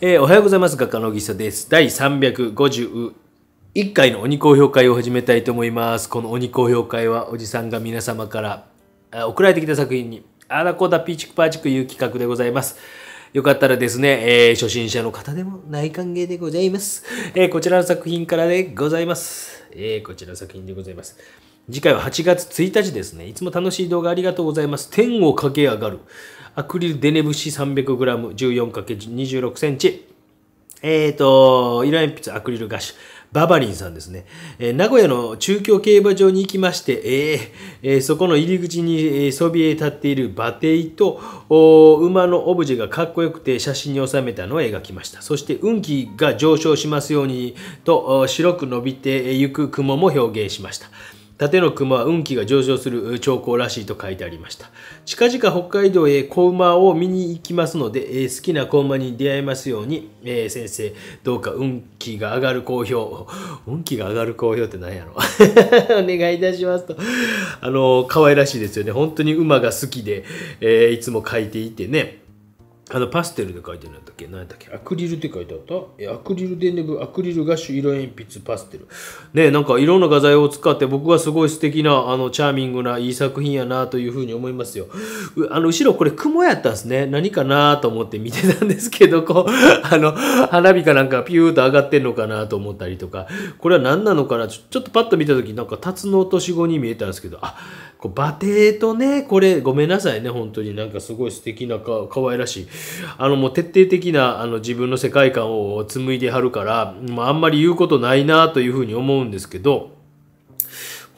えー、おはようございます。画家の木さです。第351回の鬼公表会を始めたいと思います。この鬼公表会は、おじさんが皆様から送られてきた作品に、あらこだピーチクパーチクいう企画でございます。よかったらですね、えー、初心者の方でも大歓迎でございます。えー、こちらの作品からでございます。えこちらの作品でございます。次回は8月1日ですね。いつも楽しい動画ありがとうございます。天を駆け上がる。アクリルデネブシ 300g14×26cm。えっ、ー、と、色鉛筆アクリル菓子。ババリンさんですね。えー、名古屋の中京競馬場に行きまして、えー、えー、そこの入り口に、えそびえ立っている馬蹄と馬のオブジェがかっこよくて写真に収めたのを描きました。そして運気が上昇しますようにと白く伸びてゆく雲も表現しました。縦の熊は運気が上昇する兆候らしいと書いてありました。近々北海道へ子馬を見に行きますので、えー、好きな子馬に出会えますように、えー、先生、どうか運気が上がる好評。運気が上がる好評って何やろ お願いいたしますと。あの可愛らしいですよね。本当に馬が好きで、えいつも書いていてね。あのパステルで書いてるんだっけ何だっけアクリルって書いてあったアクリルデネブ、アクリルガッシュ、色鉛筆、パステル。ねなんかいろんな画材を使って僕はすごい素敵な、あの、チャーミングないい作品やなというふうに思いますよ。あの、後ろこれ雲やったんですね。何かなと思って見てたんですけど、こう、あの、花火かなんかピューと上がってんのかなと思ったりとか、これは何なのかなちょっとパッと見た時なんか竜の落とし後に見えたんですけど、あ、こう馬蹄とね、これ、ごめんなさいね、本当になんかすごい素敵なか、可愛らしい。あの、もう徹底的な、あの、自分の世界観を紡いではるから、まあ、あんまり言うことないなというふうに思うんですけど、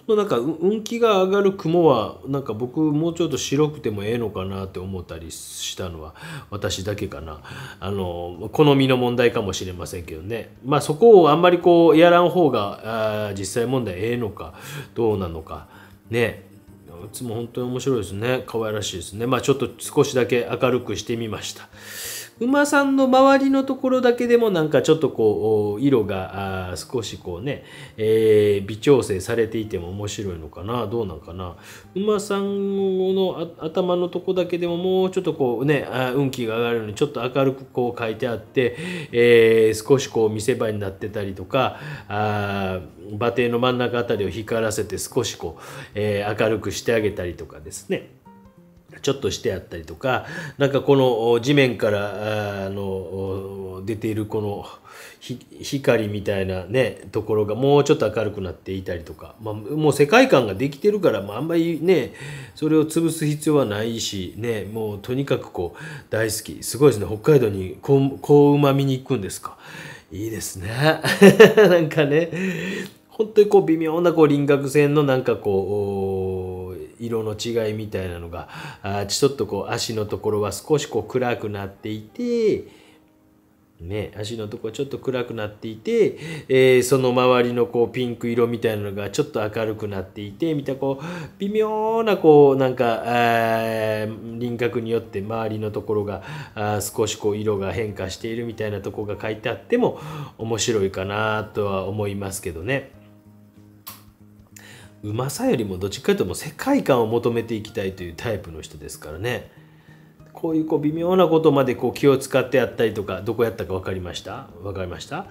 このなんか、運気が上がる雲は、なんか僕、もうちょっと白くてもええのかなって思ったりしたのは、私だけかな。あの、好みの問題かもしれませんけどね。まあ、そこをあんまりこう、やらん方が、あ実際問題ええのか、どうなのか、ね。いつも本当に面白いですね。可愛らしいですね。まあちょっと少しだけ明るくしてみました。馬さんの周りのところだけでもなんかちょっとこう色が少しこうね、えー、微調整されていても面白いのかなどうなんかな馬さんの頭のとこだけでももうちょっとこうね運気が上がるのにちょっと明るくこう書いてあって、えー、少しこう見せ場になってたりとかあ馬蹄の真ん中あたりを光らせて少しこう、えー、明るくしてあげたりとかですね。ちょっとしてあったりとかなんかこの地面からあの出ているこの光みたいなねところがもうちょっと明るくなっていたりとか、まあ、もう世界観ができてるから、まあ、あんまりねそれを潰す必要はないしねもうとにかくこう大好きすごいですね北海道にこううまみに行くんですかいいですね なんかね本当にこう微妙なこう輪郭線のなんかこう色の違いみたいなのがあちょっとこう足のところは少しこう暗くなっていて、ね、足のとこちょっと暗くなっていて、えー、その周りのこうピンク色みたいなのがちょっと明るくなっていてみたいなこう微妙なこうなんか、ー、輪郭によって周りのところがあ少しこう色が変化しているみたいなとこが書いてあっても面白いかなとは思いますけどね。うまさよりもどっちかというともう世界観を求めていきたいというタイプの人ですからねこういうこう微妙なことまでこう気を使ってやったりとかどこやったか分かりました分かりました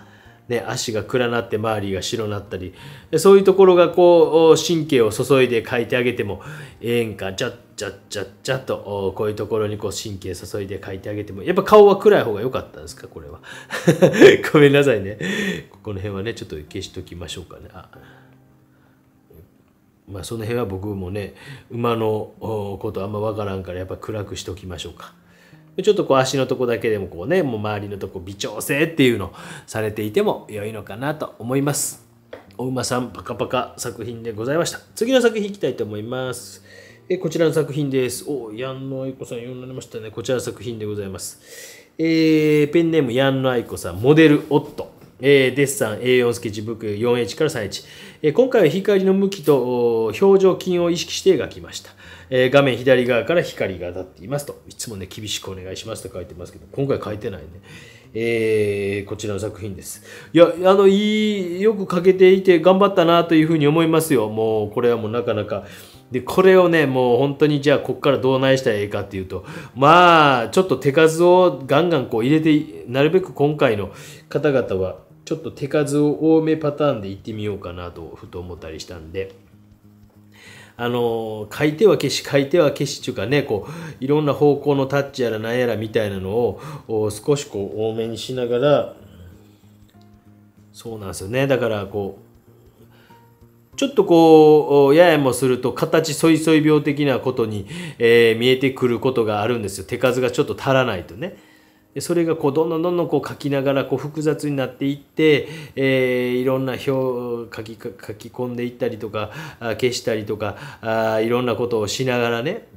ね、足が暗なって周りが白なったりそういうところがこう神経を注いで書いてあげてもええんかちゃっちゃっちゃっちゃっとこういうところにこう神経注いで書いてあげてもやっぱ顔は暗い方が良かったんですかこれは ごめんなさいねこの辺はねちょっと消しときましょうかねあまあ、その辺は僕もね馬のことあんま分からんからやっぱ暗くしときましょうか。ちょっとこう足のとこだけでもこうねもう周りのとこ微調整っていうのされていても良いのかなと思います。お馬さんパカパカ作品でございました。次の作品いきたいと思います。えこちらの作品です。おやんのアイコさん呼んでましたね。こちらの作品でございます。えー、ペンネームやんのアイコさんモデルオット。えー、デッサン A4 スケッチブック 4H から 3H。今回は光の向きと表情筋を意識して描きました。画面左側から光が当たっていますと。いつもね、厳しくお願いしますと書いてますけど、今回書いてないね。えー、こちらの作品です。いや、あの、いい、よく書けていて頑張ったなというふうに思いますよ。もう、これはもうなかなか。で、これをね、もう本当にじゃあ、こっからどうないしたらええかっていうと、まあ、ちょっと手数をガンガンこう入れて、なるべく今回の方々は、ちょっと手数を多めパターンでいってみようかなとふと思ったりしたんで。あの書いては消し書いては消しっていうかねこういろんな方向のタッチやらなんやらみたいなのを少しこう多めにしながらそうなんですよねだからこうちょっとこうややもすると形そいそい病的なことに、えー、見えてくることがあるんですよ手数がちょっと足らないとね。それがこうどんどんどんどんこう書きながらこう複雑になっていって、えー、いろんな表書き書き込んでいったりとか消したりとかあいろんなことをしながらね。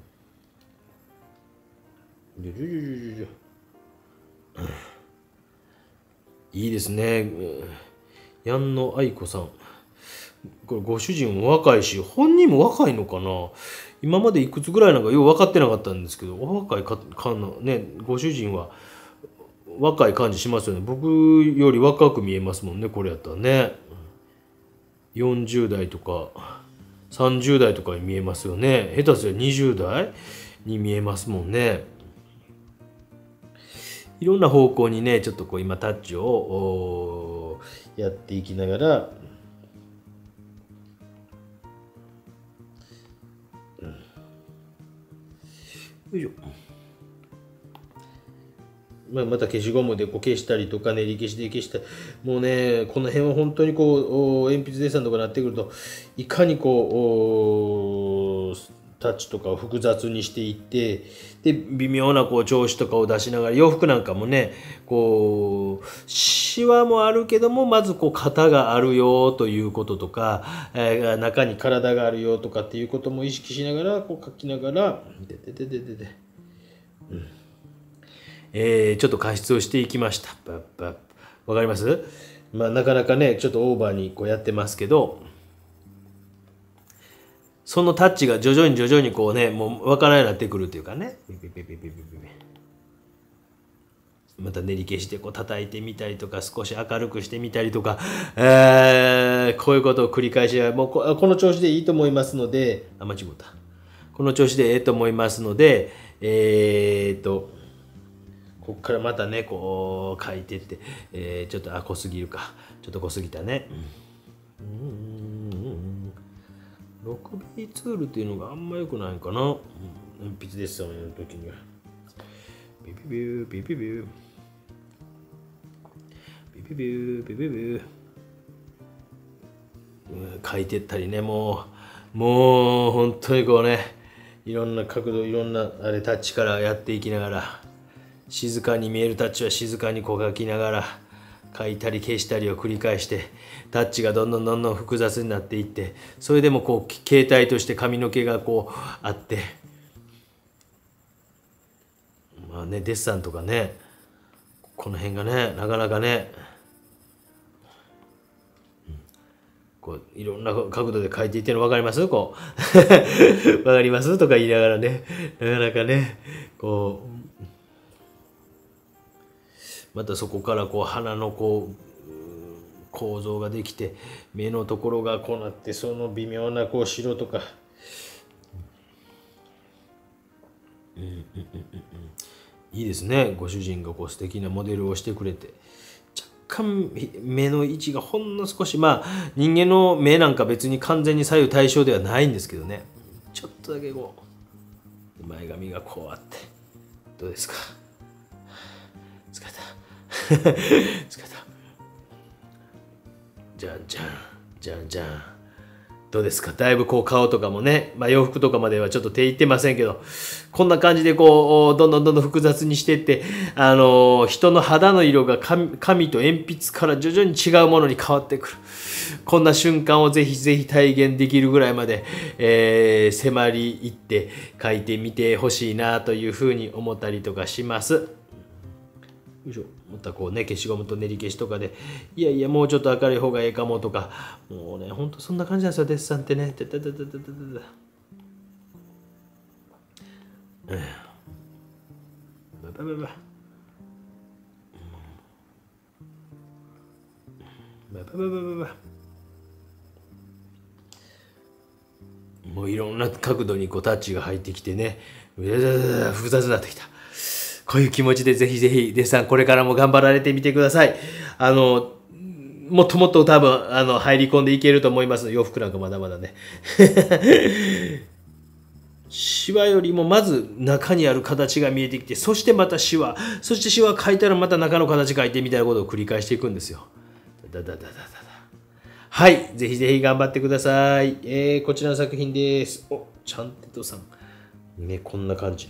いいですね。やんの愛子さん。これご主人も若いし本人も若いのかな今までいくつぐらいなんかよう分かってなかったんですけどお若いかかのねご主人は。若い感じしますよね僕より若く見えますもんねこれやったらね40代とか30代とかに見えますよね下手すりゃ20代に見えますもんねいろんな方向にねちょっとこう今タッチをやっていきながらよいしょままた消しゴムでこう消したりとか練り消しで消したりもうねこの辺は本当にこう鉛筆デッサンとかなってくるといかにこうタッチとかを複雑にしていってで微妙なこう調子とかを出しながら洋服なんかもねこうシワもあるけどもまずこう型があるよということとか、えー、中に体があるよとかっていうことも意識しながらこう書きながらでででででで。うんえー、ちょっと加湿をしていきました。わかりますまあ、なかなかね、ちょっとオーバーにこうやってますけど、そのタッチが徐々に徐々にこうね、もうわからなくなってくるというかね。また練り消してこう叩いてみたりとか少し明るくしてみたりとか、えー、こういうことを繰り返しもうこの調子でいいと思いますのであ間違ったこの調子でええと思いますのでえー、っとこっからまたねこう書いてって、えー、ちょっとあ濃すぎるかちょっと濃すぎたねうんうん 6B ツールっていうのがあんまよくないかな、うん、鉛筆ですよね時にはビビビュービビビュービビビュービビビュー、うん、書いてったりねもうもう本当にこうねいろんな角度いろんなあれタッチからやっていきながら静かに見えるタッチは静かにこ書きながら書いたり消したりを繰り返してタッチがどんどんどんどん複雑になっていってそれでもこう携帯として髪の毛がこうあってまあねデッサンとかねこの辺がねなかなかねこういろんな角度で書いていってるの分かりますこう 分かりますとか言いながらねなかなかねこうまたそこからこう鼻のこう構造ができて目のところがこうなってその微妙なこう白とか、うんうんうんうん、いいですねご主人がこう素敵なモデルをしてくれて若干目の位置がほんの少しまあ人間の目なんか別に完全に左右対称ではないんですけどねちょっとだけこう前髪がこうあってどうですか疲れた 疲れた。じゃんじゃん、じゃんじゃん。どうですかだいぶこう顔とかもね、まあ、洋服とかまではちょっと手いってませんけど、こんな感じでこう、どんどんどんどん複雑にしてって、あのー、人の肌の色が紙紙と鉛筆から徐々に違うものに変わってくる。こんな瞬間をぜひぜひ体現できるぐらいまで、えー、迫りいって書いてみてほしいなというふうに思ったりとかします。いしょまたこうね消しゴムと練り消しとかでいやいやもうちょっと明るい方がええかもとかもうねほんとそんな感じなんですよデッサンってねてバババババババババもういろんな角度にこうタッチが入ってきてね複雑になってきたこういう気持ちでぜひぜひ、デスさん、これからも頑張られてみてください。あの、もっともっと多分、あの、入り込んでいけると思います。洋服なんかまだまだね。シ ワよりもまず中にある形が見えてきて、そしてまたシワ、そしてシワ描いたらまた中の形描いてみたいなことを繰り返していくんですよ。だだだだだだ。はい。ぜひぜひ頑張ってください。えー、こちらの作品です。お、ちゃんてとさん。ね、こんな感じ。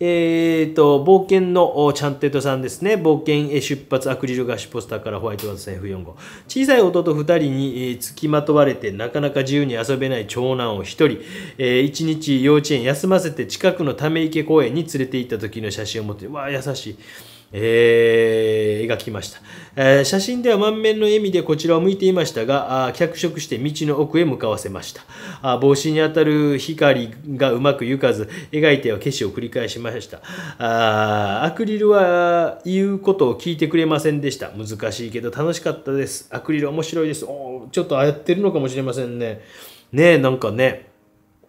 えーと、冒険のチャンテトさんですね。冒険へ出発アクリル菓子ポスターからホワイトワーズさん F45。小さい弟2人に付きまとわれてなかなか自由に遊べない長男を1人、えー、1日幼稚園休ませて近くのため池公園に連れて行った時の写真を持って、わあ、優しい。えー、描きました、えー、写真では満面の笑みでこちらを向いていましたがあ脚色して道の奥へ向かわせましたあ帽子に当たる光がうまく行かず描いては消しを繰り返しましたあアクリルは言うことを聞いてくれませんでした難しいけど楽しかったですアクリル面白いですおちょっとあやってるのかもしれませんねねえなんかね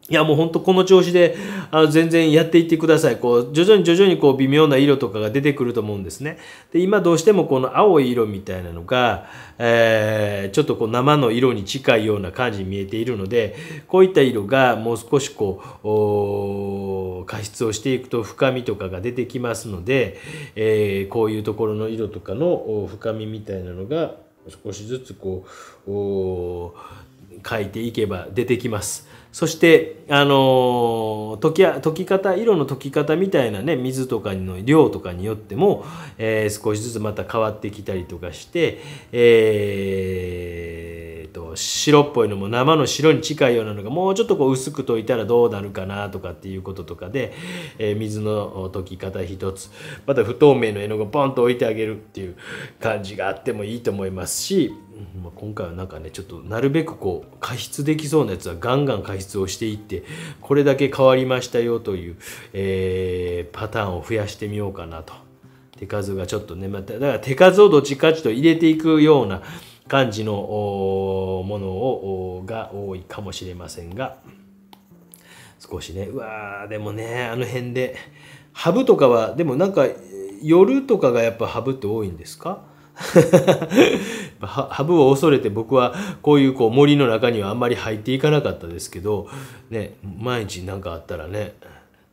いやもうほんとこの調子であの全然やっていってください。こう徐々に徐々にこう微妙な色とかが出てくると思うんですね。で今どうしてもこの青い色みたいなのが、えー、ちょっとこう生の色に近いような感じに見えているのでこういった色がもう少しこう加湿をしていくと深みとかが出てきますので、えー、こういうところの色とかの深みみたいなのが少しずつこう書いていけば出てきます。そして、あの溶き溶き方色の溶き方みたいなね水とかの量とかによっても、えー、少しずつまた変わってきたりとかして、えー白っぽいのも生の白に近いようなのがもうちょっとこう薄く溶いたらどうなるかなとかっていうこととかで、えー、水の溶き方一つまた不透明の絵の具をポンと置いてあげるっていう感じがあってもいいと思いますし、まあ、今回はなんかねちょっとなるべくこう加湿できそうなやつはガンガン加湿をしていってこれだけ変わりましたよという、えー、パターンを増やしてみようかなと。手数がちょっとねまただから手数をどっちかちょっと入れていくような感じのものをが多いかもしれませんが、少しね、うわー、でもね、あの辺で、ハブとかは、でもなんか、夜とかがやっぱハブって多いんですか ハブを恐れて僕はこういうこう森の中にはあんまり入っていかなかったですけど、ね、毎日何かあったらね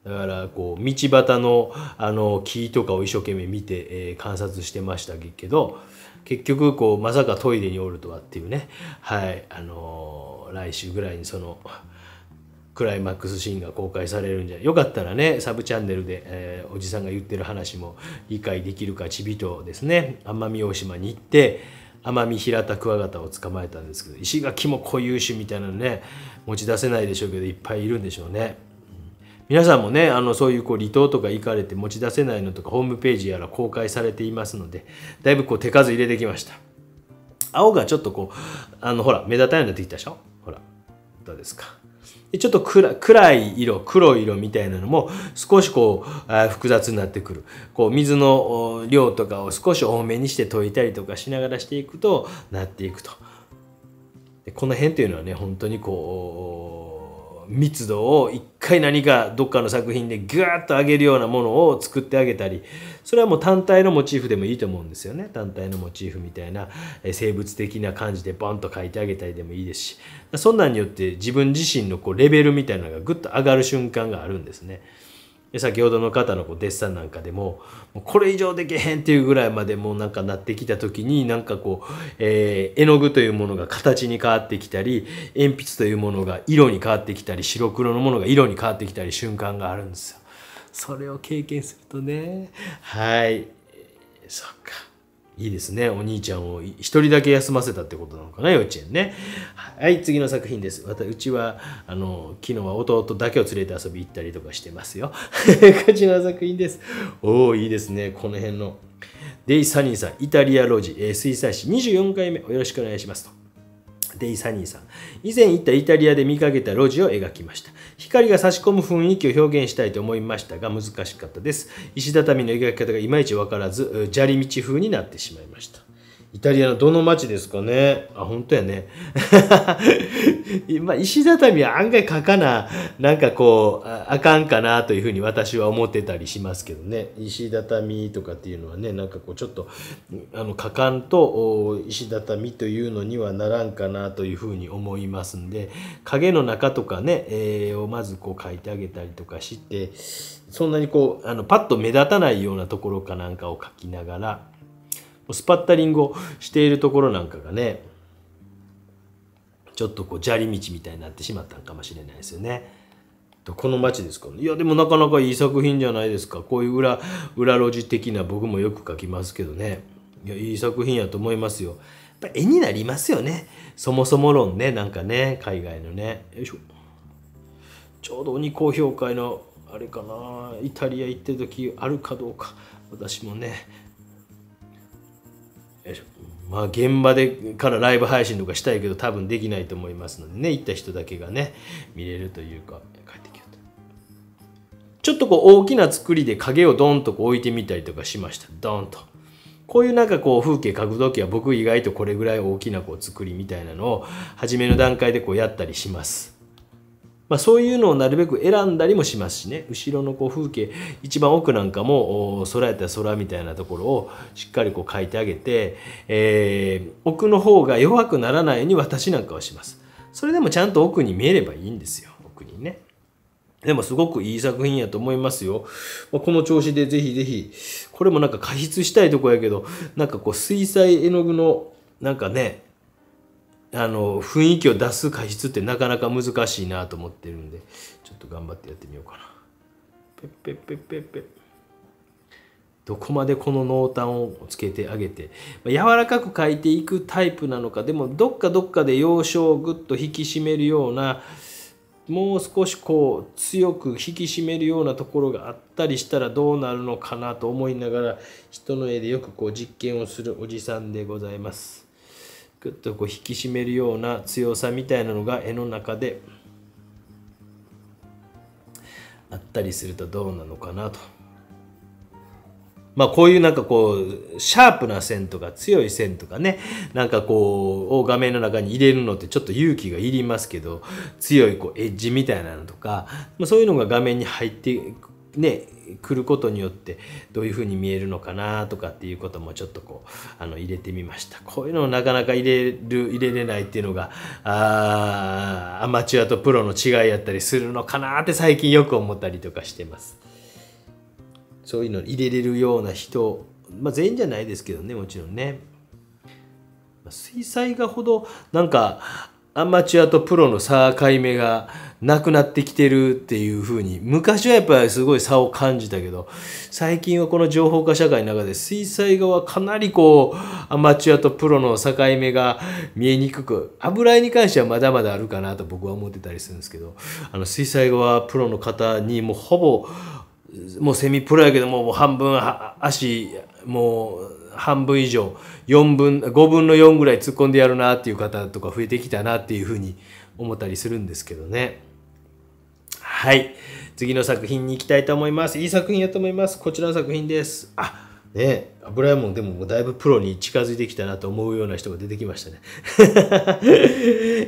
だからこう道端のあの木とかを一生懸命見て、えー、観察してましたけど結局こうまさかトイレにおるとはっていうねはいあのー、来週ぐらいにそのクライマックスシーンが公開されるんじゃよかったらねサブチャンネルで、えー、おじさんが言ってる話も理解できるかちびとですね奄美大島に行って奄美平田クワガタを捕まえたんですけど石垣も固有種みたいなのね持ち出せないでしょうけどいっぱいいるんでしょうね。皆さんもねあのそういうこう離島とか行かれて持ち出せないのとかホームページやら公開されていますのでだいぶこう手数入れてきました青がちょっとこうあのほら目立たないようになってきたでしょほらどうですかでちょっと暗い色黒い色みたいなのも少しこう複雑になってくるこう水の量とかを少し多めにして溶いたりとかしながらしていくとなっていくとでこの辺というのはね本当にこう密度を一回何かどっかの作品でぐーっと上げるようなものを作ってあげたりそれはもう単体のモチーフでもいいと思うんですよね単体のモチーフみたいな生物的な感じでバンと書いてあげたりでもいいですしそんなんによって自分自身のこうレベルみたいなのがぐっと上がる瞬間があるんですね。先ほどの方のこうデッサンなんかでもこれ以上できへんっていうぐらいまでもうなんかなってきた時になんかこう、えー、絵の具というものが形に変わってきたり鉛筆というものが色に変わってきたり白黒のものが色に変わってきたり瞬間があるんですよ。それを経験するとねはいそっか。いいですね。お兄ちゃんを一人だけ休ませたってことなのかな、幼稚園ね。はい、次の作品です。またうちは、あの、昨日は弟だけを連れて遊び行ったりとかしてますよ。こちらの作品です。おおいいですね。この辺の。デイ・サニーさん、イタリア路地、えー、水産紙24回目、よろしくお願いしますと。デイサニーさん。以前行ったイタリアで見かけた路地を描きました。光が差し込む雰囲気を表現したいと思いましたが難しかったです。石畳の描き方がいまいちわからず、砂利道風になってしまいました。イタリアのどの町ですかねあ、本当やね。まあ、石畳は案外書かな、なんかこうあ、あかんかなというふうに私は思ってたりしますけどね。石畳とかっていうのはね、なんかこう、ちょっと、あの、書かんと石畳というのにはならんかなというふうに思いますんで、影の中とかね、えー、をまずこう書いてあげたりとかして、そんなにこう、あの、パッと目立たないようなところかなんかを書きながら、スパッタリングをしているところなんかがねちょっとこう砂利道みたいになってしまったんかもしれないですよね。この街ですかいやでもなかなかいい作品じゃないですかこういう裏裏路地的な僕もよく描きますけどねいやいい作品やと思いますよやっぱ絵になりますよねそもそも論ねなんかね海外のねよいしょちょうど鬼高評会のあれかなイタリア行ってる時あるかどうか私もねまあ現場でからライブ配信とかしたいけど多分できないと思いますのでね行った人だけがね見れるというか帰ってきよちょっとこう大きな作りで影をドンとこう置いてみたりとかしましたドンとこういうなんかこう風景描く時は僕意外とこれぐらい大きなこう作りみたいなのを初めの段階でこうやったりしますまあ、そういうのをなるべく選んだりもしますしね後ろのこう風景一番奥なんかも空やったら空みたいなところをしっかりこう書いてあげて、えー、奥の方が弱くならないように私なんかはします。それでもちゃんと奥に見えればいいんですよ奥にね。でもすごくいい作品やと思いますよ。この調子でぜひぜひ、これもなんか加筆したいとこやけど、なんかこう水彩絵の具のなんかね、あの雰囲気を出す画質ってなかなか難しいなと思ってるんでちょっと頑張ってやってみようかなペッペッペッペッペどこまでこの濃淡をつけてあげて柔らかく描いていくタイプなのかでもどっかどっかで要所をぐっと引き締めるようなもう少しこう強く引き締めるようなところがあったりしたらどうなるのかなと思いながら人の絵でよくこう実験をするおじさんでございます。ぐっとこう引き締めるような強さみたいなのが絵の中であったりするとどうなのかなと。まあこういうなんかこう、シャープな線とか強い線とかね、なんかこう、を画面の中に入れるのってちょっと勇気がいりますけど、強いこうエッジみたいなのとか、そういうのが画面に入ってね来ることによってどういうふうに見えるのかなとかっていうこともちょっとこうあの入れてみましたこういうのをなかなか入れる入れれないっていうのがあアマチュアとプロの違いやったりするのかなって最近よく思ったりとかしてますそういうの入れれるような人まあ全員じゃないですけどねもちろんね水彩画ほどなんかアマチュアとプロの境目がなくなってきてるっていううに昔はやっぱりすごい差を感じたけど最近はこの情報化社会の中で水彩画はかなりこうアマチュアとプロの境目が見えにくく油絵に関してはまだまだあるかなと僕は思ってたりするんですけどあの水彩画はプロの方にもうほぼもうセミプロやけどもう半分足もう半分以上4分5分の4ぐらい突っ込んでやるなっていう方とか増えてきたなっていうふうに思ったりするんですけどね。はい。次の作品に行きたいと思います。いい作品やと思います。こちらの作品です。あ、ね、油ラもでもだいぶプロに近づいてきたなと思うような人が出てきましたね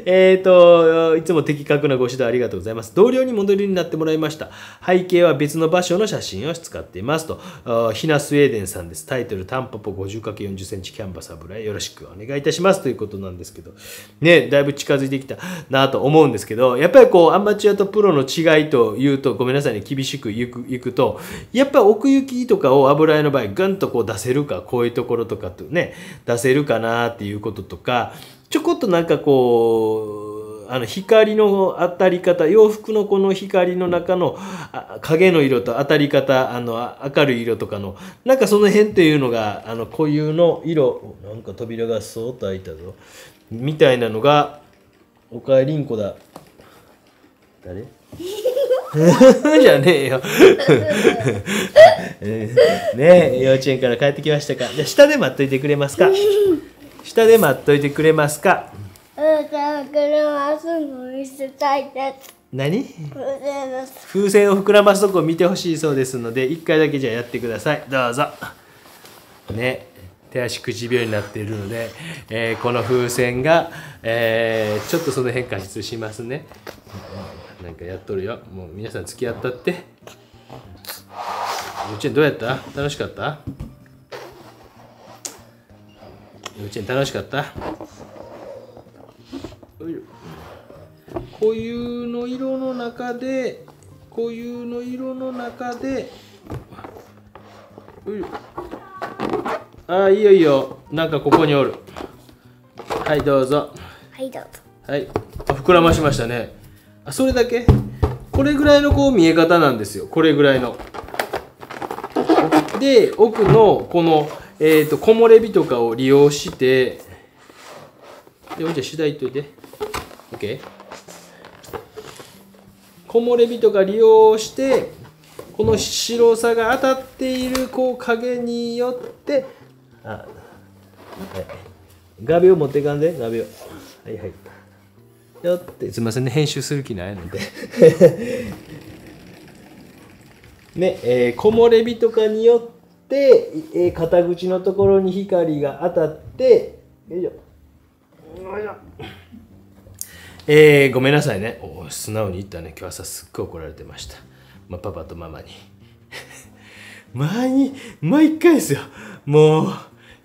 えっと、いつも的確なご指導ありがとうございます。同僚に戻りになってもらいました。背景は別の場所の写真を使っていますと。ひなスウェーデンさんです。タイトル、タンポポ 50×40 センチキャンバス油よろしくお願いいたしますということなんですけど、ね、だいぶ近づいてきたなと思うんですけど、やっぱりこう、アマチュアとプロの違いというと、ごめんなさいね、厳しくいくくと、やっぱ奥行きとかを油絵の場合、ぐんとこう出せせるかこういうところとかとね出せるかなっていうこととかちょこっとなんかこうあの光の当たり方洋服のこの光の中の影の色と当たり方あの明るい色とかのなんかその辺っていうのがあの固有の色なんか扉がそーっと開いたぞみたいなのがおかえりんこだ誰 じゃねえよ ね幼稚園から帰ってきましたかじゃ下で待っといてくれますか 下で待っといてくれますか何風船を膨らますとこ見てほしいそうですので1回だけじゃやってくださいどうぞね手足口病になっているので、えー、この風船が、えー、ちょっとその辺加湿しますね。なんかやっとるよもう皆さん付き合ったって幼稚園どうやった楽しかった幼稚園楽しかったう固有の色の中で固有の色の中でああいいよいいよなんかここにおるはいどうぞはいどうぞはい膨らましましたねそれだけこれぐらいのこう見え方なんですよこれぐらいので奥のこの、えーと、木漏れ日とかを利用してでおじゃ次第いっといて OK 木漏れ日とか利用してこの白さが当たっているこう影によってあ、はい、画鋲持っていかんで画鋲はいはいよってすみませんね編集する気ないので ねえー、木漏れ日とかによって、えー、肩口のところに光が当たってよいしょえー、ごめんなさいねお素直に言ったね今日朝すっごい怒られてました、まあ、パパとママに 毎毎回ですよもう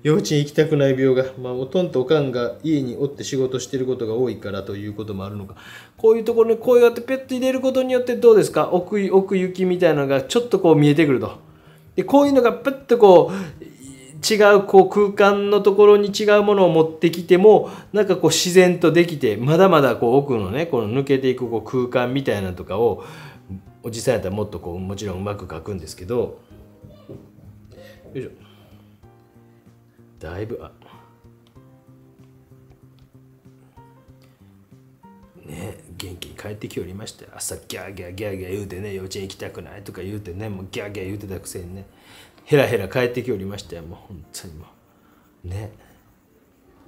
幼稚園行きたくない病が、まあ、おとんとおかんが家におって仕事してることが多いからということもあるのかこういうところに声があってペッと入れることによってどうですか奥奥行きみたいなのがちょっとこう見えてくるとでこういうのがペッとこう違うこう空間のところに違うものを持ってきてもなんかこう自然とできてまだまだこう奥のねこの抜けていくこう空間みたいなとかをおじさんやったらもっとこうもちろんうまく描くんですけどよいしょだいぶあね元気に帰ってきおりました朝ギャーギャーギャーギャー言うてね幼稚園行きたくないとか言うてねもうギャーギャー言うてたくせにねヘラヘラ帰ってきおりましたよもう本当にもうね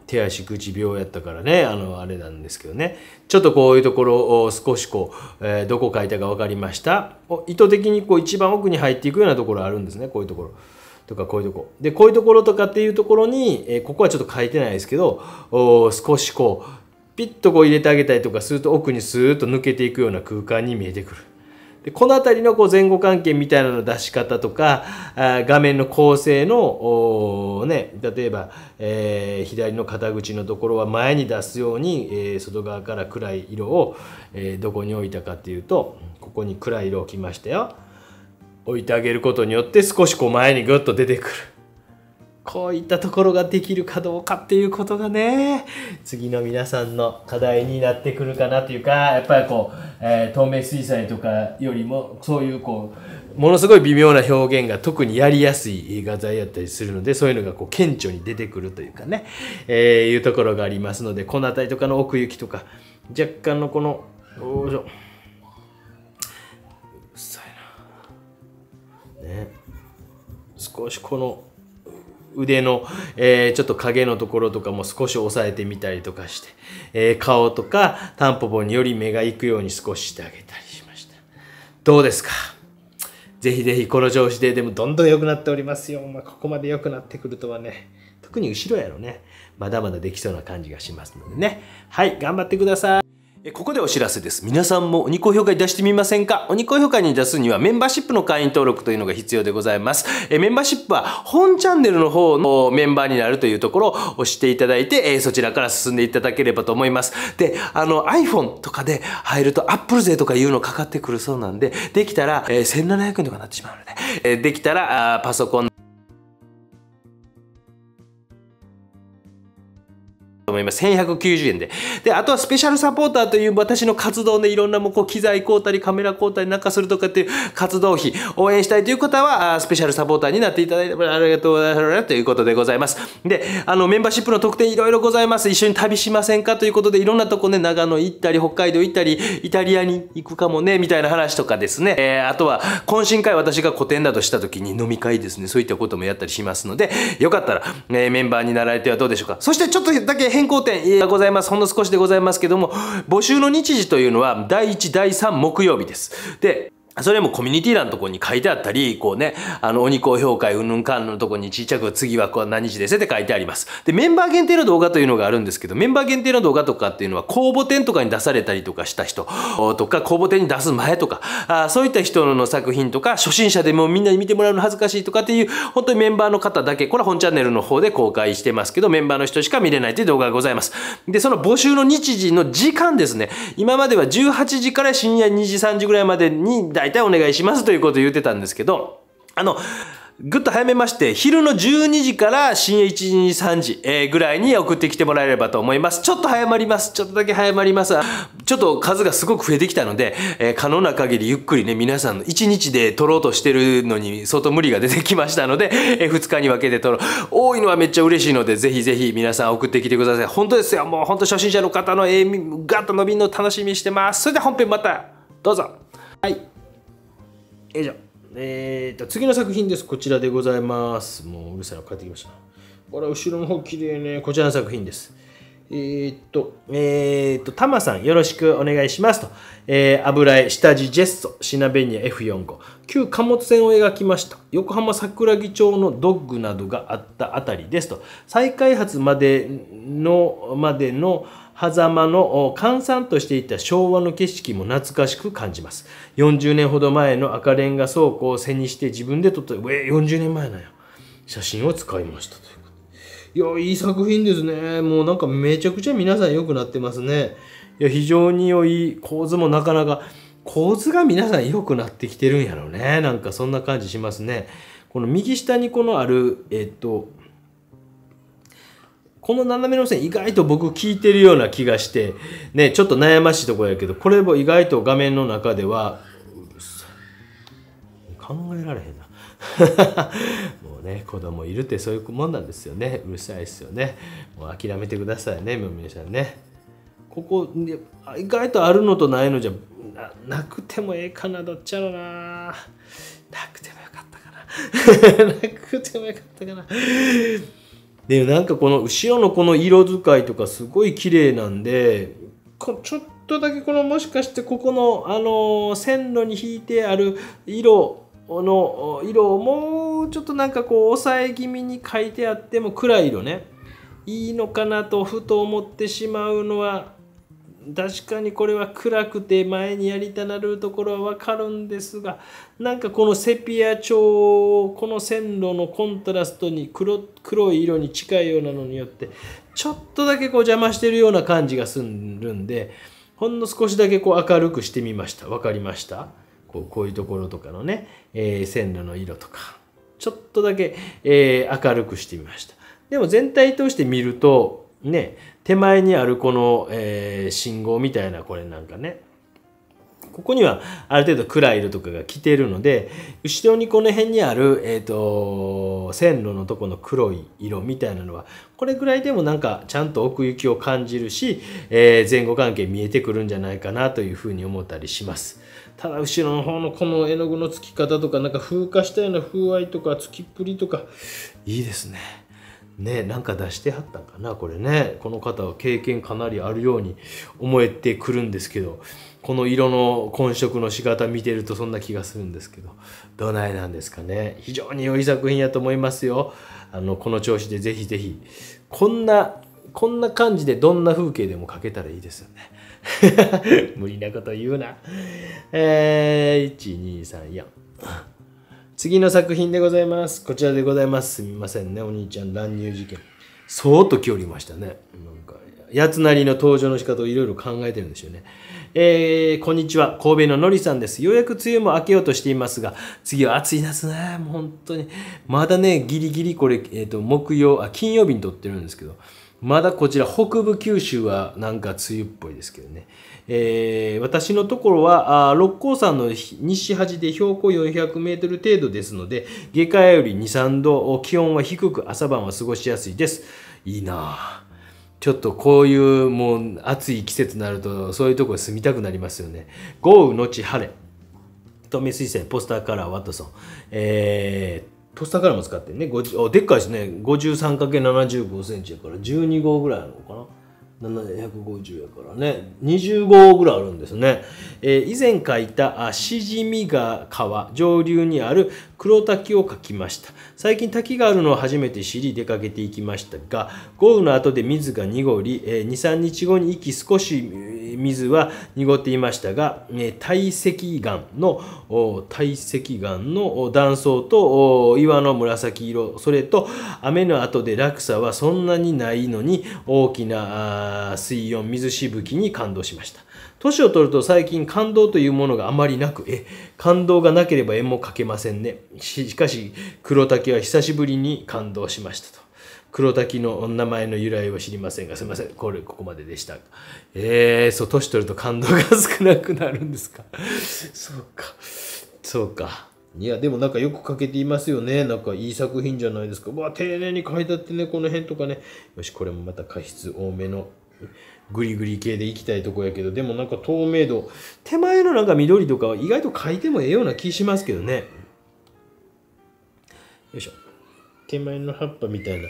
手足口病やったからねあのあれなんですけどねちょっとこういうところを少しこう、えー、どこ書いたか分かりました意図的にこう一番奥に入っていくようなところあるんですねこういうところ。とかこういうとこ。で、こういうところとかっていうところに、えここはちょっと書いてないですけど、少しこう、ピッとこう入れてあげたりとかすると奥にスーッと抜けていくような空間に見えてくる。でこの辺りのこう前後関係みたいなの出し方とかあ画面の構成の、ね、例えば、えー、左の肩口のところは前に出すように、えー、外側から暗い色を、えー、どこに置いたかっていうとここに暗い色を置きましたよ。置いてあげることによって少しこう前にグッと出てくる。こういったところができるかどうかっていうことがね、次の皆さんの課題になってくるかなというか、やっぱりこう、えー、透明水彩とかよりも、そういうこう、ものすごい微妙な表現が特にやりやすい画材やったりするので、そういうのがこう顕著に出てくるというかね、えー、いうところがありますので、この辺りとかの奥行きとか、若干のこの、どうしよう。少しこの腕の、えー、ちょっと影のところとかも少し押さえてみたりとかして、えー、顔とかタンポポにより目が行くように少ししてあげたりしました。どうですかぜひぜひこの調子で、でもどんどん良くなっておりますよ。まあ、ここまで良くなってくるとはね、特に後ろやろね、まだまだできそうな感じがしますのでね。はい、頑張ってください。ここでお知らせです。皆さんも鬼を評価に出してみませんか鬼を評価に出すにはメンバーシップの会員登録というのが必要でございます。えメンバーシップは本チャンネルの方のメンバーになるというところを押していただいて、えそちらから進んでいただければと思います。で、あの iPhone とかで入ると Apple 税とかいうのかかってくるそうなんで、できたら、え1700円とかになってしまうので、えできたらあパソコンと思います。1190円で。で、あとはスペシャルサポーターという私の活動でいろんなもこう機材買うたりカメラ買うたりなんかするとかっていう活動費応援したいという方は、スペシャルサポーターになっていただいてありがとうございますということでございます。で、あのメンバーシップの特典いろいろございます。一緒に旅しませんかということでいろんなとこね、長野行ったり北海道行ったり、イタリアに行くかもね、みたいな話とかですね。えー、あとは懇親会私が個展だとした時に飲み会ですね、そういったこともやったりしますので、よかったら、えー、メンバーになられてはどうでしょうか。そしてちょっとだけ変更点がございます。ほんの少しでございますけども、募集の日時というのは、第1、第3木曜日です。で、それもコミュニティ欄のとこに書いてあったり、こうね、あの、鬼高評価、うんぬんかんのとこにちっちゃく次はこう何日ですって書いてあります。で、メンバー限定の動画というのがあるんですけど、メンバー限定の動画とかっていうのは公募展とかに出されたりとかした人とか、公募展に出す前とか、あそういった人の作品とか、初心者でもみんなに見てもらうの恥ずかしいとかっていう、本当にメンバーの方だけ、これは本チャンネルの方で公開してますけど、メンバーの人しか見れないという動画がございます。で、その募集の日時の時間ですね。今までは18時から深夜2時3時ぐらいまでに大体お願いしますということを言ってたんですけど、あの、ぐっと早めまして、昼の12時から深夜1時、3時、えー、ぐらいに送ってきてもらえればと思います。ちょっと早まります。ちょっとだけ早まります。ちょっと数がすごく増えてきたので、えー、可能な限りゆっくりね、皆さんの1日で撮ろうとしてるのに相当無理が出てきましたので、えー、2日に分けて撮ろう。多いのはめっちゃ嬉しいので、ぜひぜひ皆さん送ってきてください。本当ですよ。もう本当初心者の方の、えー、ガッと伸びるの楽しみにしてます。それでは本編また、どうぞ。はい。よいしょえーと、と次の作品です。こちらでございます。もううるさいの帰ってきました。これ後ろの方綺麗ね。こちらの作品です。えー、っと、えー、っと、タマさん、よろしくお願いしますと。えー、油絵、下地、ジェッソ、シナベニア F45、旧貨物船を描きました。横浜桜木町のドッグなどがあったあたりですと。再開発までの、までの、狭間の閑散としていた昭和の景色も懐かしく感じます。40年ほど前の赤レンガ倉庫を背にして自分で撮った、え40年前なんや。写真を使いましたというか。いや、いい作品ですね。もうなんかめちゃくちゃ皆さん良くなってますね。いや、非常に良い構図もなかなか、構図が皆さん良くなってきてるんやろうね。なんかそんな感じしますね。この右下にこのある、えっと、この斜めの線意外と僕聞いてるような気がして、ね、ちょっと悩ましいところやけど、これも意外と画面の中では、考えられへんな。もうね、子供いるってそういうもんなんですよね。うるさいですよね。もう諦めてくださいね、もう皆さんね。ここ、意外とあるのとないのじゃな、なくてもええかな、どっちやろな。なくてもよかったかな。なくてもよかったかな。でなんかこの後ろのこの色使いとかすごい綺麗なんでこちょっとだけこのもしかしてここのあの線路に引いてある色の色をもうちょっとなんかこう抑え気味に書いてあっても暗い色ねいいのかなとふと思ってしまうのは確かにこれは暗くて前にやりたなるところはわかるんですがなんかこのセピア調をこの線路のコントラストに黒黒い色に近いようなのによってちょっとだけこう邪魔してるような感じがするんでほんの少しだけこう明るくしてみました分かりましたこうこういうところとかのね、えー、線路の色とかちょっとだけ、えー、明るくしてみましたでも全体通して見るとね手前にあるこの、えー、信号みたいなこれなんかねここにはある程度暗い色とかが来てるので後ろにこの辺にある、えーと、線路のとこの黒い色みたいなのはこれぐらいでもなんかちゃんと奥行きを感じるし、えー、前後関係見えてくるんじゃないかなというふうに思ったりします。ただ後ろの方のこの絵の具のつき方とかなんか風化したような風合いとかつきっぷりとかいいですね。ねなんか出してはったんかなこれねこの方は経験かなりあるように思えてくるんですけどこの色の混色の仕方見てるとそんな気がするんですけどどないなんですかね非常に良い作品やと思いますよあのこの調子でぜひぜひこんなこんな感じでどんな風景でも描けたらいいですよね 無理なこと言うなえー、1234次の作品でございます。こちらでございます。すみませんね。お兄ちゃん乱入事件。そーっと来おりましたね。なんか、やつなりの登場の仕方をいろいろ考えてるんでしょうね。えー、こんにちは。神戸ののりさんです。ようやく梅雨も明けようとしていますが、次は暑いですね。もう本当に。まだね、ギリギリこれ、えっ、ー、と、木曜、あ、金曜日に撮ってるんですけど、まだこちら北部九州はなんか梅雨っぽいですけどね。えー、私のところは、六甲山の西端で標高400メートル程度ですので、下界より2、3度、気温は低く朝晩は過ごしやすいです。いいなぁ。ちょっとこういうもう暑い季節になると、そういうとこ住みたくなりますよね。豪雨のち晴れ。透明水泉、ポスターカラー、ワトソン。えーポスターカラーも使ってね、でっかいですね。53×75 センチやから12号ぐらいなのかな。750やからね25ぐらいあるんですね、えー、以前書いた「あしじみが川」上流にある黒滝を書きました最近滝があるのを初めて知り出かけていきましたが豪雨の後で水が濁り、え23日後に息少し水は濁っていましたが、えー、堆積岩の堆積岩の断層と岩の紫色それと雨の後で落差はそんなにないのに大きな水温水しぶきに感動しました年を取ると最近感動というものがあまりなく、え、感動がなければ絵も描けませんね。しかし、黒滝は久しぶりに感動しましたと。黒滝の名前の由来は知りませんが、すいません。これ、ここまででした。えー、そう、年取ると感動が少なくなるんですか。そうか。そうか。いや、でもなんかよく描けていますよね。なんかいい作品じゃないですか。うわ、丁寧に書いてあってね、この辺とかね。よし、これもまた過失多めのグリグリ系で行きたいとこやけどでもなんか透明度手前のなんか緑とかは意外と描いてもええような気しますけどねよいしょ手前の葉っぱみたいな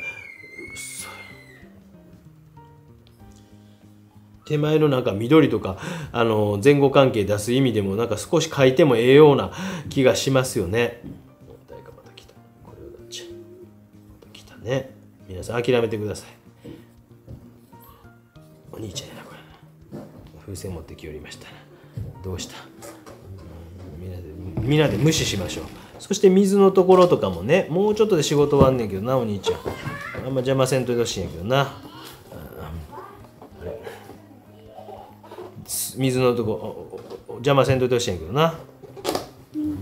手前のなんか緑とかあの前後関係出す意味でもなんか少し描いてもええような気がしますよね。誰かまた来た。これをなっちゃう。また来たね。皆さん諦めてください。お兄ちゃんやなこれ風船持ってきよりましたどうしたみんなで無視しましょうそして水のところとかもねもうちょっとで仕事終わんねんけどなお兄ちゃんあんま邪魔せんといてほしいんやけどな水のとこ邪魔せんといてほしいんやけどな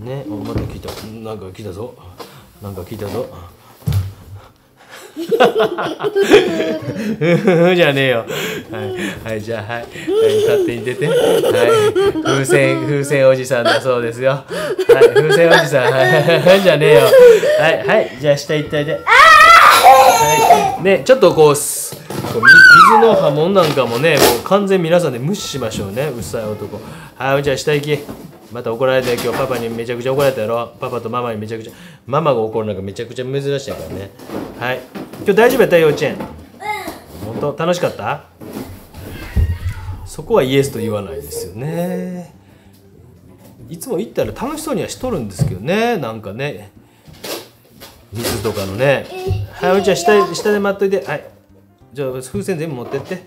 ねまた聞いたなんか聞いたぞなんか聞いたぞじゃねえよ。はい、はい、じゃあ、はい、はい、立ってに出て。はい、風船、風船おじさんだそうですよ。はい、風船おじさん、はい、じゃねえよ。はい、はい、じゃあ、下た体で。はい、ね、ちょっとこう。水の波紋なんかもね、もう完全皆さんで無視しましょうね、うっさい男。はい、じゃあ、下行き。また怒られたよ今日パパにめちゃくちゃ怒られたやろパパとママにめちゃくちゃママが怒るのがめちゃくちゃ珍しいからねはい今日大丈夫やった幼稚園本当楽しかったそこはイエスと言わないですよねいつも行ったら楽しそうにはしとるんですけどねなんかね水とかのねはいおちゃん下下で待っといてはいじゃあ風船全部持ってって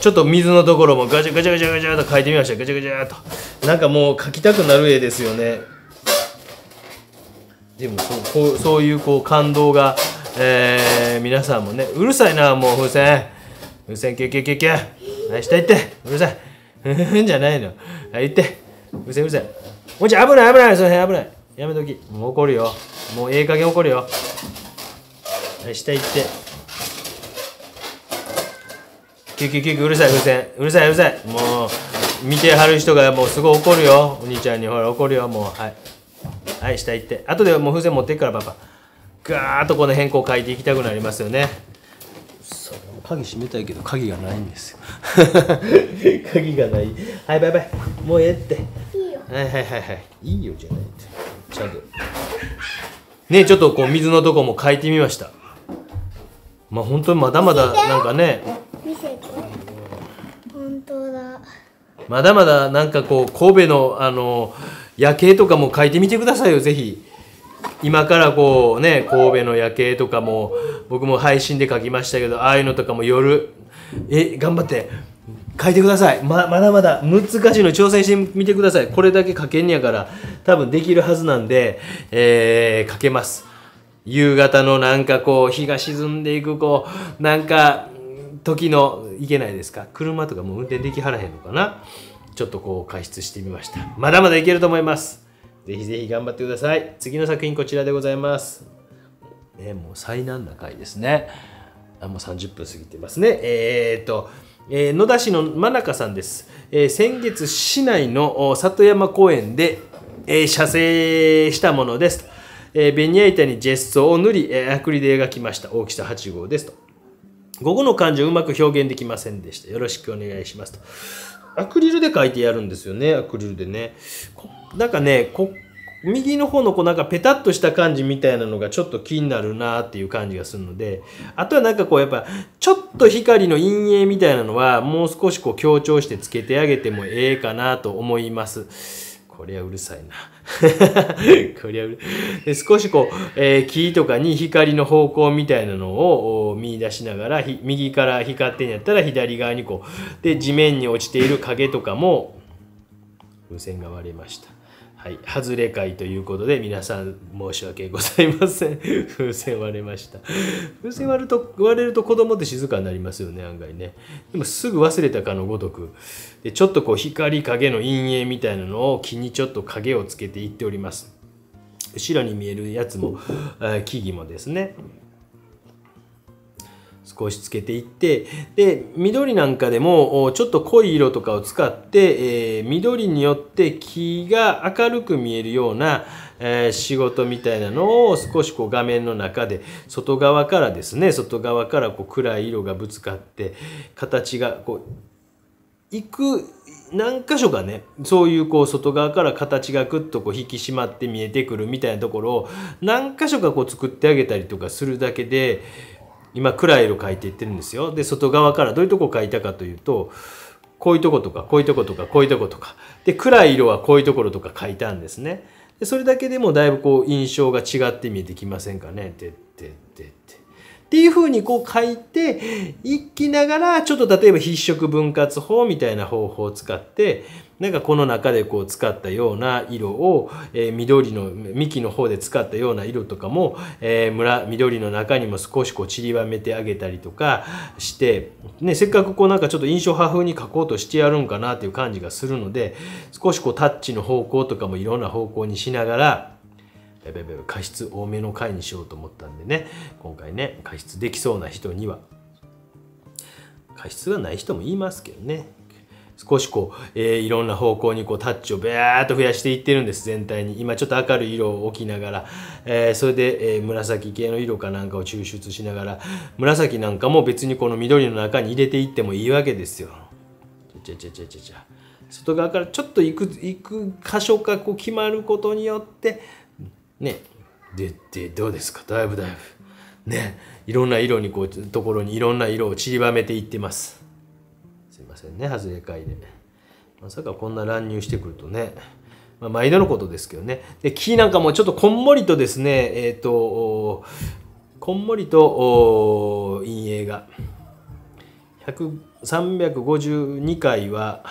ちょっと水のところもガチャガチャガチャガチャと書いてみましたガチャガチャとなんかもう書きたくなる絵ですよねでもそうこうそういうこう感動が、えー、皆さんもねうるさいなもう風船風船キュキュキュキュはい下行ってうるさいうんじゃないのはい行ってうるさいうるさいおじゃ危ない危ないその辺危ないやめときもう怒るよもうええ加減怒るよ下行ってキュキュキュキュうるさい風船うるさいうるさいもう見てはる人がもうすごい怒るよお兄ちゃんにほら怒るよもうはいはい下行って後でもう風船持っていくからパパガーッとこの変更書いていきたくなりますよね鍵閉めたいけど鍵がないんですよ 鍵がないはいバイバイもうええってはいはいはいはいいいよじゃないってちゃんとねちょっとこう水のとこも変えてみましたまあ本当にまだまだなんかね見せて本当だまだまだなんかこう神戸のあの夜景とかも書いてみてくださいよぜひ今からこうね神戸の夜景とかも僕も配信で書きましたけどああいうのとかも夜え頑張って書いてくださいままだまだ難しいの挑戦してみてくださいこれだけ書けんやから多分できるはずなんで、えー、書けます夕方のなんかこう日が沈んでいくこうなんか時のいけないですか車とかもう運転できはらへんのかなちょっとこう解説してみました。まだまだいけると思います。ぜひぜひ頑張ってください。次の作品こちらでございます。ね、もう最難な回ですね。あもう30分過ぎてますね。えー、っと、えー、野田市の真中さんです。えー、先月市内の里山公園で、えー、写生したものですえベニヤ板にジェスソを塗り、えアクリルで描きました。大きさ8号ですと。午後の漢字をうまく表現できませんでした。よろしくお願いしますと。アクリルで書いてやるんですよね、アクリルでね。なんかね、右の方のこうなんかペタッとした感じみたいなのがちょっと気になるなっていう感じがするので、あとはなんかこうやっぱちょっと光の陰影みたいなのはもう少しこう強調してつけてあげてもええかなと思います。こりゃうるさいな。こりゃうるで少しこう、えー、木とかに光の方向みたいなのを見出しながら、右から光ってんやったら左側にこう、で、地面に落ちている影とかも、風船が割れました。はい、外れ会ということで皆さん申し訳ございません 風船割れました風船割ると割れると子供って静かになりますよね案外ねでもすぐ忘れたかのごとくでちょっとこう光影の陰影みたいなのを木にちょっと影をつけていっております後ろに見えるやつも木々もですね少しつけていってで緑なんかでもちょっと濃い色とかを使って、えー、緑によって木が明るく見えるような、えー、仕事みたいなのを少しこう画面の中で外側からですね外側からこう暗い色がぶつかって形がこういく何箇所かねそういうこう外側から形がぐっとこう引き締まって見えてくるみたいなところを何箇所かこう作ってあげたりとかするだけで今クライル書いていってるんですよで外側からどういうとこ書いたかというとこういうとことかこういうとことかこういうとことかで暗い色はこういうところとか書いたんですねでそれだけでもだいぶこう印象が違って見えてきませんかねてってってってっていうふうにこう書いていきながらちょっと例えば筆色分割法みたいな方法を使ってなんかこの中でこう使ったような色を、えー、緑の幹の方で使ったような色とかも、えー、緑の中にも少しこう散りばめてあげたりとかして、ね、せっかくこうなんかちょっと印象派風に描こうとしてやるんかなっていう感じがするので少しこうタッチの方向とかもいろんな方向にしながらべべ加湿多めの回にしようと思ったんでね今回ね加湿できそうな人には加湿がない人も言いますけどね少しこう、えー、いろんな方向にこうタッチをベーっと増やしていってるんです全体に今ちょっと明るい色を置きながら、えー、それで、えー、紫系の色かなんかを抽出しながら紫なんかも別にこの緑の中に入れていってもいいわけですよ。ちゃちゃちゃちゃちゃ外側からちょっといくいく箇所がこう決まることによってねででどうですかだいぶだいぶねいろんな色にこうところにいろんな色を散りばめていってます。んね外れ会でまさかこんな乱入してくるとねまあ、毎度のことですけどね。で、木なんかもちょっとこんもりとですね、えっ、ー、と、こんもりと陰影が。352回は、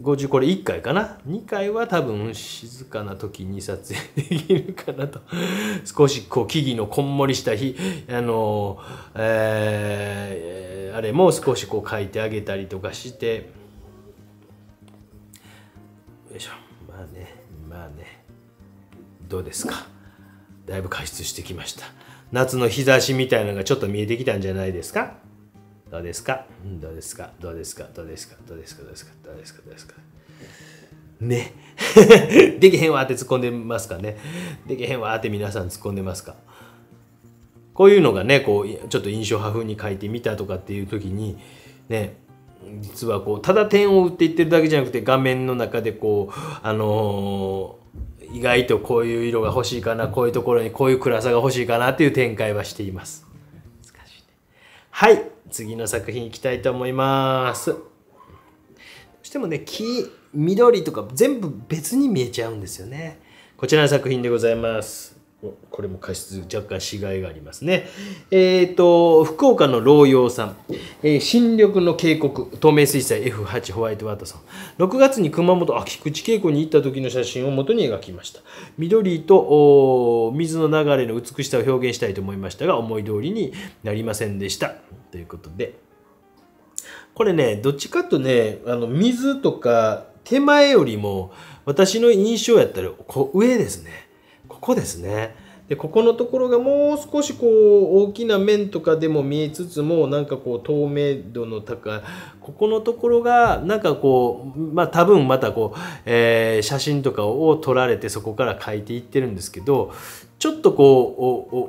50これ1回かな2回は多分静かな時に撮影できるかなと 少しこう木々のこんもりした日あのえー、あれも少しこう書いてあげたりとかしてよいしょまあねまあねどうですかだいぶ加湿してきました夏の日差しみたいなのがちょっと見えてきたんじゃないですかどうですかどうですかどうですかどうですかどうですかどうですかどうですかどうですかね。できへんわって突っ込んでますかね。できへんわって皆さん突っ込んでますか。こういうのがね、こう、ちょっと印象派風に書いてみたとかっていう時に、ね、実はこう、ただ点を打っていってるだけじゃなくて、画面の中でこう、あのー、意外とこういう色が欲しいかな、こういうところにこういう暗さが欲しいかなっていう展開はしています。難しいね。はい。次の作品いきたいと思います。どうしてもね、木、緑とか全部別に見えちゃうんですよね。こちらの作品でございます。これも過失若干違いがありますね。えっ、ー、と、福岡の老陽さん、えー、新緑の渓谷、透明水彩 F8 ホワイトワトソン。6月に熊本、あ、菊池渓谷に行った時の写真を元に描きました。緑と水の流れの美しさを表現したいと思いましたが、思い通りになりませんでした。ということで、これね、どっちかとね、あの水とか手前よりも、私の印象やったら、こう上ですね。ここですね。でここのところがもう少しこう大きな面とかでも見えつつもなんかこう透明度の高いここのところがなんかこうまあ多分またこう、えー、写真とかを撮られてそこから描いていってるんですけどちょっとこうおおおお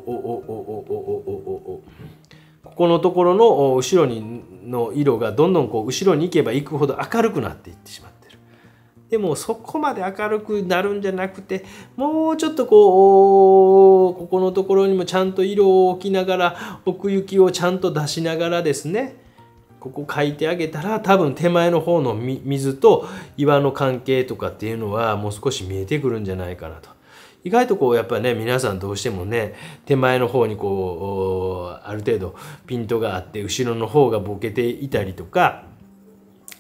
おおおおここのところの後ろにの色がどんどんこう後ろに行けば行くほど明るくなっていってしまう。でもそこまで明るくなるんじゃなくてもうちょっとこうここのところにもちゃんと色を置きながら奥行きをちゃんと出しながらですねここ書いてあげたら多分手前の方の水と岩の関係とかっていうのはもう少し見えてくるんじゃないかなと。意外とこうやっぱね皆さんどうしてもね手前の方にこうある程度ピントがあって後ろの方がボケていたりとか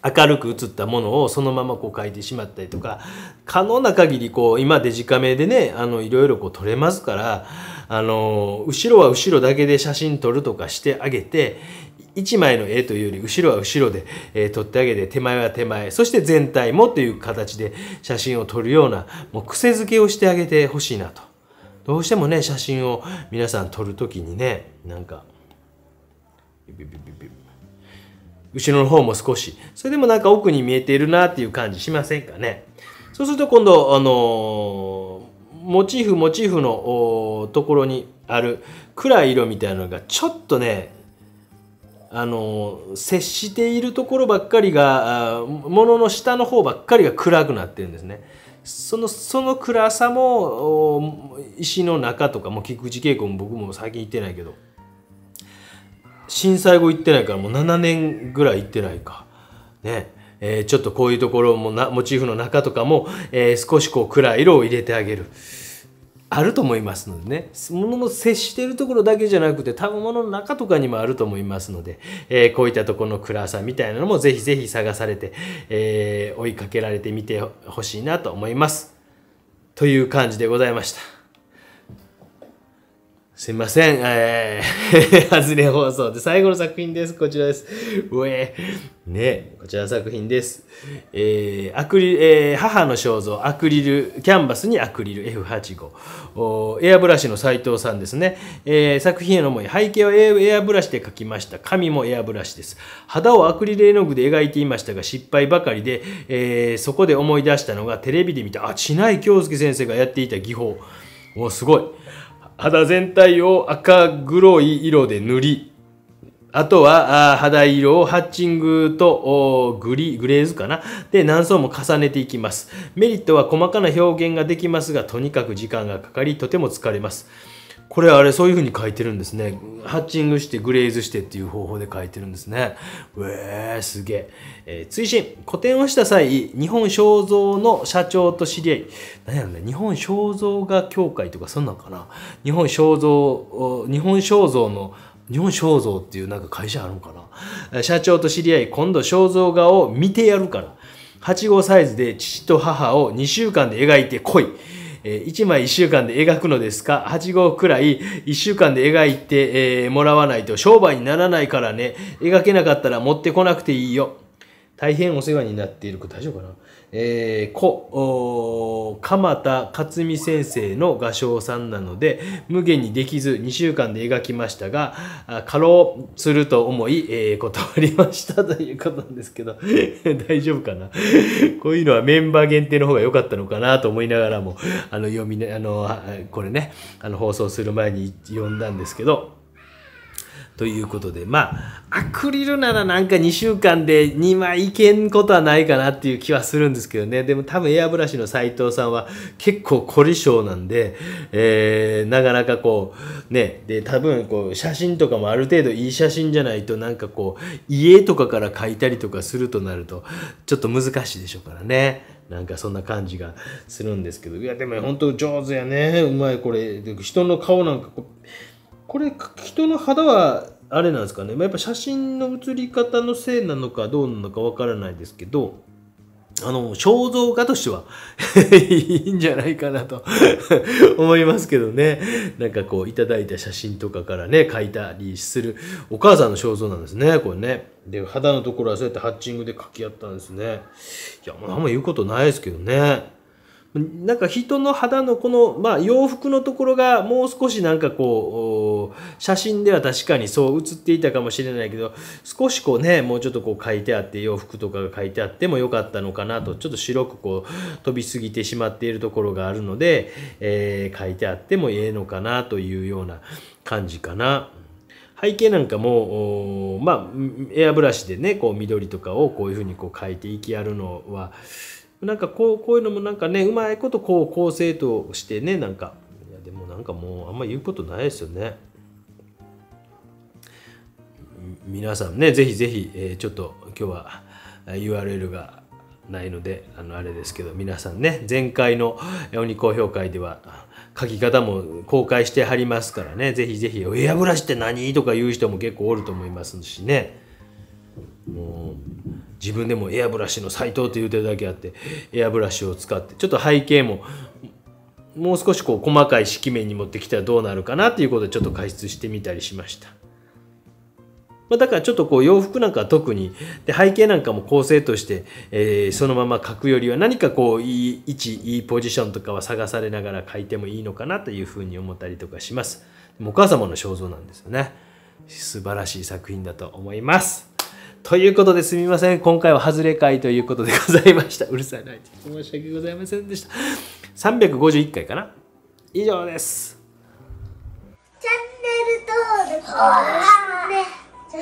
明るく映ったものをそのままこう書いてしまったりとか可能な限りこう、今デジカメでねあのいろいろこう撮れますからあの後ろは後ろだけで写真撮るとかしてあげて1枚の絵というより後ろは後ろで、えー、撮ってあげて手前は手前そして全体もという形で写真を撮るようなもう癖づけをしてあげてほしいなとどうしてもね写真を皆さん撮る時にねなんかビビビビビ後ろの方も少し。それでもなんか奥に見えているなっていう感じしませんかね。そうすると今度、あのモチーフモチーフのところにある暗い色みたいなのがちょっとね、あの接しているところばっかりが物の下の方ばっかりが暗くなってるんですね。そのその暗さも石の中とかも菊池稽古も僕も最近行ってないけど震災後行ってないからもう7年ぐらい行ってないか。ね。えー、ちょっとこういうところもな、モチーフの中とかも、えー、少しこう暗い色を入れてあげる。あると思いますのでね。物の接しているところだけじゃなくて、多分物の中とかにもあると思いますので、えー、こういったところの暗さみたいなのもぜひぜひ探されて、えー、追いかけられてみてほしいなと思います。という感じでございました。すいません。えー、外れ放送で最後の作品です。こちらです。うえね、こちらの作品です。えー、アクリル、えー、母の肖像、アクリル、キャンバスにアクリル F85。おエアブラシの斎藤さんですね。えー、作品への思い、背景をエアブラシで描きました。髪もエアブラシです。肌をアクリル絵の具で描いていましたが、失敗ばかりで、えー、そこで思い出したのが、テレビで見た、あ、ない京介先生がやっていた技法。お、すごい。肌全体を赤黒い色で塗り、あとは肌色をハッチングとグリ、グレーズかなで何層も重ねていきます。メリットは細かな表現ができますが、とにかく時間がかかり、とても疲れます。これあれそういう風に書いてるんですね。ハッチングしてグレーズしてっていう方法で書いてるんですね。うえー、すげえ。えー、追伸、個展をした際、日本肖像の社長と知り合い、何やろね、日本肖像画協会とかそんなんかな。日本肖像、日本肖像の日本肖像っていうなんか会社あるんかな。社長と知り合い、今度肖像画を見てやるから。8号サイズで父と母を2週間で描いてこい。えー、1枚1週間で描くのですか ?8 号くらい1週間で描いて、えー、もらわないと商売にならないからね。描けなかったら持ってこなくていいよ。大変お世話になっている。大丈夫かなえー、子、鎌田克美先生の画商さんなので、無限にできず2週間で描きましたが、過労すると思い、えー、断りましたということなんですけど、大丈夫かなこういうのはメンバー限定の方が良かったのかなと思いながらも、あの、読みね、あの、これね、あの、放送する前に読んだんですけど、ということで、まあ、アクリルならなんか2週間で2枚いけんことはないかなっていう気はするんですけどね。でも多分エアブラシの斎藤さんは結構凝り性なんで、えー、なかなかこう、ね、で、多分こう、写真とかもある程度いい写真じゃないとなんかこう、家とかから描いたりとかするとなると、ちょっと難しいでしょうからね。なんかそんな感じがするんですけど、いやでも本当上手やね。うまいこれ。人の顔なんかこう、これ人の肌はあれなんですかね、まあ、やっぱ写真の写り方のせいなのかどうなのかわからないですけどあの肖像画としては いいんじゃないかなと 思いますけどねなんかこういただいた写真とかからね描いたりするお母さんの肖像なんですねこれねで肌のところはそうやってハッチングで描き合ったんですねいやもうあんま言うことないですけどねなんか人の肌のこの、まあ、洋服のところがもう少しなんかこう写真では確かにそう写っていたかもしれないけど少しこうねもうちょっとこう書いてあって洋服とかが書いてあってもよかったのかなとちょっと白くこう飛びすぎてしまっているところがあるので、えー、書いてあってもええのかなというような感じかな。背景なんかもまあエアブラシでねこう緑とかをこういうふうにこう描いていきやるのはなんかこうこういうのもなんかねうまいことこう構成としてねなんかいやでもなんかもうあんま言うことないですよね皆さんねぜひぜひ、えー、ちょっと今日は URL がないのであのあれですけど皆さんね前回の鬼公評会では書き方も公開してはりますからねぜひぜひ「親ブラシって何?」とか言う人も結構おると思いますしねもう自分でもエアブラシの斎藤って言うてるだけあってエアブラシを使ってちょっと背景ももう少しこう細かい色面に持ってきたらどうなるかなっていうことでちょっと解説してみたりしました。まあ、だからちょっとこう洋服なんかは特にで背景なんかも構成として、えー、そのまま書くよりは何かこういい位置いいポジションとかは探されながら書いてもいいのかなというふうに思ったりとかします。お母様の肖像なんですよね。素晴らしい作品だと思います。ということですみません。今回は外れ会ということでございました。うるさいな。申し訳ございませんでした。351回かな。以上です。チャンネル登録を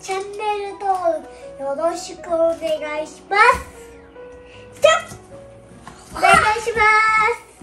チャンネル登録よろしくお願いします。お願いします。